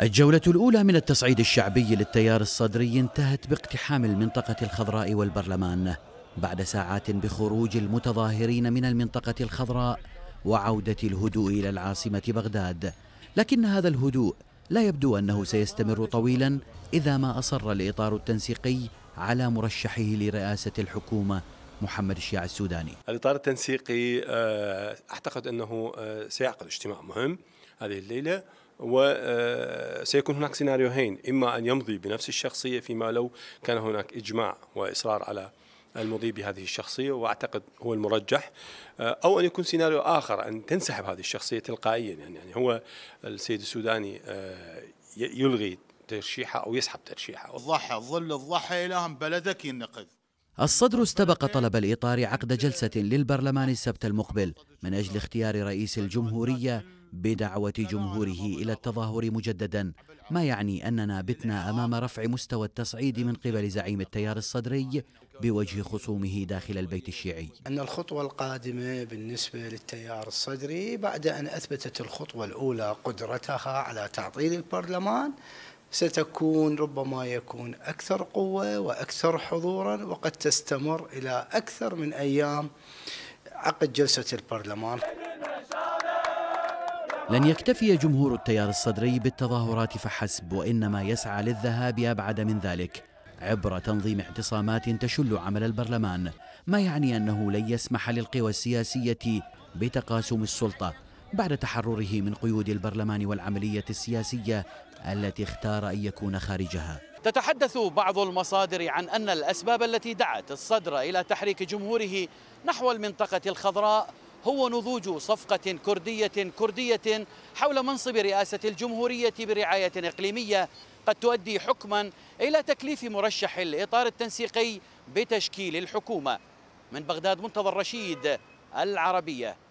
الجولة الأولى من التصعيد الشعبي للتيار الصدري انتهت باقتحام المنطقة الخضراء والبرلمان بعد ساعات بخروج المتظاهرين من المنطقة الخضراء وعودة الهدوء إلى العاصمة بغداد لكن هذا الهدوء لا يبدو أنه سيستمر طويلا إذا ما أصر الإطار التنسيقي على مرشحه لرئاسة الحكومة محمد الشيع السوداني الإطار التنسيقي آه، أعتقد أنه آه، سيعقد اجتماع مهم هذه الليلة وسيكون آه، هناك سيناريوهين إما أن يمضي بنفس الشخصية فيما لو كان هناك إجماع وإصرار على المضي بهذه الشخصية وأعتقد هو المرجح آه، أو أن يكون سيناريو آخر أن تنسحب هذه الشخصية تلقائيا يعني, يعني هو السيد السوداني آه، يلغي ترشيحه أو يسحب ترشيحه الضحى ظل الضحى إلى بلدك ينقذ الصدر استبق طلب الإطار عقد جلسة للبرلمان السبت المقبل من أجل اختيار رئيس الجمهورية بدعوة جمهوره إلى التظاهر مجددا ما يعني أننا بتنا أمام رفع مستوى التصعيد من قبل زعيم التيار الصدري بوجه خصومه داخل البيت الشيعي أن الخطوة القادمة بالنسبة للتيار الصدري بعد أن أثبتت الخطوة الأولى قدرتها على تعطيل البرلمان ستكون ربما يكون أكثر قوة وأكثر حضورا وقد تستمر إلى أكثر من أيام عقد جلسة البرلمان لن يكتفي جمهور التيار الصدري بالتظاهرات فحسب وإنما يسعى للذهاب أبعد من ذلك عبر تنظيم اعتصامات تشل عمل البرلمان ما يعني أنه لن يسمح للقوى السياسية بتقاسم السلطة بعد تحرره من قيود البرلمان والعملية السياسية التي اختار أن يكون خارجها تتحدث بعض المصادر عن أن الأسباب التي دعت الصدر إلى تحريك جمهوره نحو المنطقة الخضراء هو نضوج صفقة كردية كردية حول منصب رئاسة الجمهورية برعاية إقليمية قد تؤدي حكما إلى تكليف مرشح الإطار التنسيقي بتشكيل الحكومة من بغداد منتظر رشيد العربية